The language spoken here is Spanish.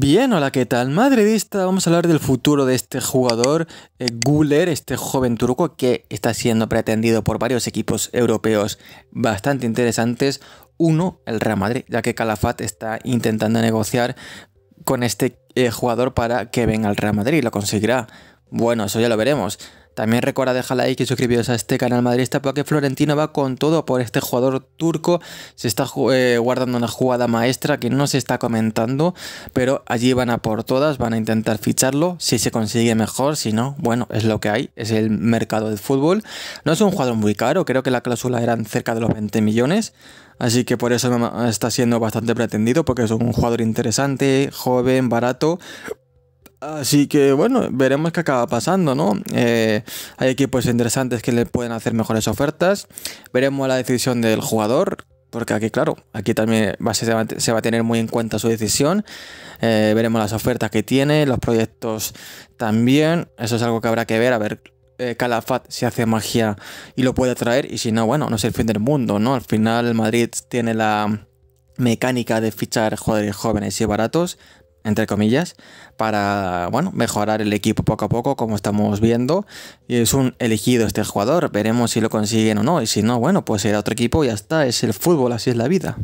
Bien, hola, ¿qué tal? Madridista, vamos a hablar del futuro de este jugador, Guller, eh, Guler, este joven turco que está siendo pretendido por varios equipos europeos bastante interesantes. Uno, el Real Madrid, ya que Calafat está intentando negociar con este eh, jugador para que venga al Real Madrid. y ¿Lo conseguirá? Bueno, eso ya lo veremos. También recuerda dejar like y suscribiros a este canal madridista porque Florentino va con todo por este jugador turco. Se está eh, guardando una jugada maestra que no se está comentando, pero allí van a por todas, van a intentar ficharlo. Si se consigue mejor, si no, bueno, es lo que hay, es el mercado del fútbol. No es un jugador muy caro, creo que la cláusula eran cerca de los 20 millones. Así que por eso está siendo bastante pretendido, porque es un jugador interesante, joven, barato Así que bueno, veremos qué acaba pasando, ¿no? Eh, hay equipos interesantes que le pueden hacer mejores ofertas. Veremos la decisión del jugador, porque aquí, claro, aquí también va, se, va, a tener muy en cuenta su decisión. Eh, veremos las ofertas que tiene, los proyectos también. Eso es algo que habrá que ver, a ver eh, Calafat si hace magia y lo puede traer. Y si no, bueno, no es el fin del mundo, ¿no? Al final Madrid tiene la mecánica de fichar jugadores jóvenes y baratos entre comillas, para bueno, mejorar el equipo poco a poco, como estamos viendo. Y es un elegido este jugador, veremos si lo consiguen o no, y si no, bueno, pues será otro equipo y ya está, es el fútbol, así es la vida.